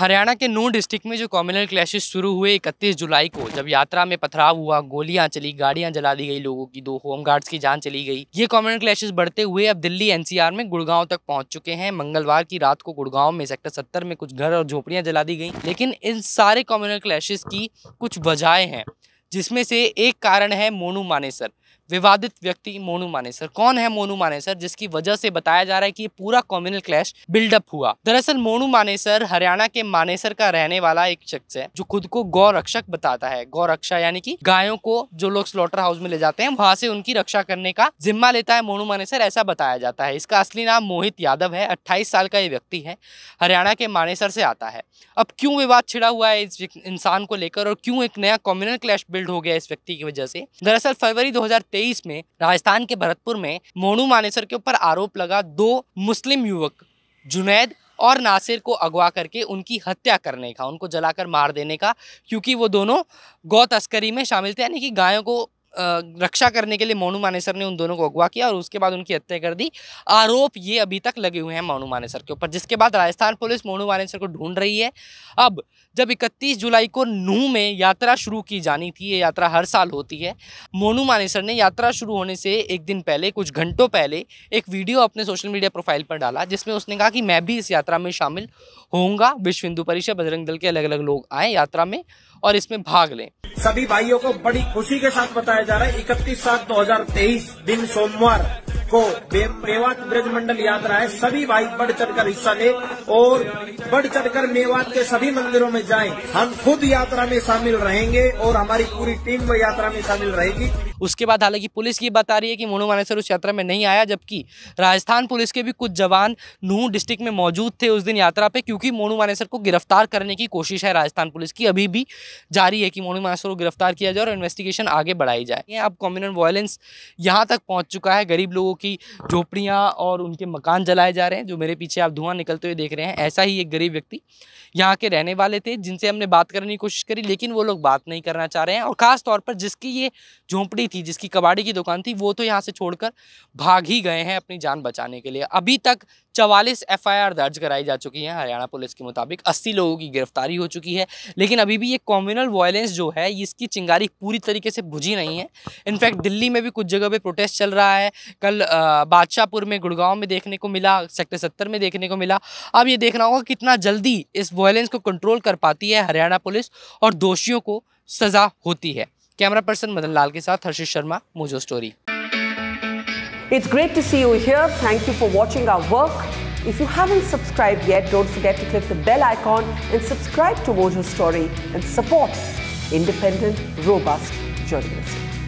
हरियाणा के नू डिस्ट्रिक्ट में जो कॉम्युनल क्लैशेस शुरू हुए 31 जुलाई को जब यात्रा में पथराव हुआ गोलियां चली गाड़ियां जला दी गई लोगों की दो होम गार्ड्स की जान चली गई ये कॉम्युनल क्लैशेस बढ़ते हुए अब दिल्ली एनसीआर में गुड़गांव तक पहुंच चुके हैं मंगलवार की रात को गुड़गांव में सेक्टर सत्तर में कुछ घर और झोपड़ियाँ जला दी गई लेकिन इन सारे कॉम्युनल क्लैशेज की कुछ वजहें हैं जिसमें से एक कारण है मोनू मानेसर विवादित व्यक्ति मोनू मानेसर कौन है मोनू मानेसर जिसकी वजह से बताया जा रहा है कि पूरा कॉम्युनल क्लैश बिल्डअप हुआ दरअसल मोनू मानेसर हरियाणा के मानेसर का रहने वाला एक शख्स है जो खुद को गौ रक्षक बताता है गौ रक्षा यानी कि गायों को जो लोग स्लॉटर हाउस में ले जाते हैं वहां से उनकी रक्षा करने का जिम्मा लेता है मोनू मानेसर ऐसा बताया जाता है इसका असली नाम मोहित यादव है अट्ठाईस साल का ये व्यक्ति है हरियाणा के मानेसर से आता है अब क्यों विवाद छिड़ा हुआ है इस इंसान को लेकर और क्यों एक नया कॉम्युनल क्लैश बिल्ड हो गया इस व्यक्ति की वजह से दरअसल फरवरी दो 2023 में राजस्थान के भरतपुर में मोनू मानेसर के ऊपर आरोप लगा दो मुस्लिम युवक जुनैद और नासिर को अगवा करके उनकी हत्या करने का उनको जलाकर मार देने का क्योंकि वो दोनों गौ तस्करी में शामिल थे यानी कि गायों को रक्षा करने के लिए मोनू मानेसर ने उन दोनों को अगवा किया और उसके बाद उनकी हत्या कर दी आरोप ये अभी तक लगे हुए हैं मोनू मानेसर के ऊपर जिसके बाद राजस्थान पुलिस मोनू मानेसर को ढूंढ रही है अब जब 31 जुलाई को नूह में यात्रा शुरू की जानी थी ये यात्रा हर साल होती है मोनू मानेसर ने यात्रा शुरू होने से एक दिन पहले कुछ घंटों पहले एक वीडियो अपने सोशल मीडिया प्रोफाइल पर डाला जिसमें उसने कहा कि मैं भी इस यात्रा में शामिल होऊंगा विश्व हिंदू परिषद बजरंग दल के अलग अलग लोग आए यात्रा में और इसमें भाग लें सभी भाइयों को बड़ी खुशी के साथ बताया जा रहा है इकतीस सात तेईस दिन सोमवार को मेवात ब्रज मंडल यात्रा है सभी भाई बढ़ चढ़कर हिस्सा ले और बढ़ चढ़कर मेवात के सभी मंदिरों में जाएं हम खुद यात्रा में शामिल रहेंगे और हमारी पूरी टीम वो यात्रा में शामिल रहेगी उसके बाद हालांकि पुलिस ये बता रही है कि मोनू मानेसर उस यात्रा में नहीं आया जबकि राजस्थान पुलिस के भी कुछ जवान नूह डिस्ट्रिक्ट में मौजूद थे उस दिन यात्रा पे क्योंकि मोनू मानेसर को गिरफ्तार करने की कोशिश है राजस्थान पुलिस की अभी भी जारी है कि मोनू मानेसर को गिरफ्तार किया जाए और इन्वेस्टिगेशन आगे बढ़ाई जाए अब कॉम्युनल वायलेंस यहाँ तक पहुँच चुका है गरीब लोगों की झोपड़ियाँ और उनके मकान जलाए जा रहे हैं जो मेरे पीछे आप धुआं निकलते हुए देख रहे हैं ऐसा ही एक गरीब व्यक्ति यहाँ के रहने वाले थे जिनसे हमने बात करने की कोशिश करी लेकिन वो लोग बात नहीं करना चाह रहे हैं और ख़ास तौर पर जिसकी ये झोंपड़ी थी जिसकी कबाड़ी की दुकान थी वो तो यहाँ से छोड़कर भाग ही गए हैं अपनी जान बचाने के लिए अभी तक चवालीस एफ दर्ज कराई जा चुकी है हरियाणा पुलिस के मुताबिक अस्सी लोगों की गिरफ्तारी हो चुकी है लेकिन अभी भी ये कॉम्यूनल वायलेंस जो है इसकी चिंगारी पूरी तरीके से बुझी नहीं है इनफैक्ट दिल्ली में भी कुछ जगह पर प्रोटेस्ट चल रहा है कल बादशाहपुर में गुड़गांव में देखने को मिला सेक्टर सत्तर में देखने को मिला अब ये देखना होगा कितना जल्दी इस वॉयलेंस को कंट्रोल कर पाती है हरियाणा पुलिस और दोषियों को सजा होती है कैमरा पर्सन मदन लाल के साथ Harshit Sharma Mojo Story it's great to see you here thank you for watching our work if you haven't subscribed yet don't forget to click the bell icon and subscribe to Mojo Story and support independent robust journalist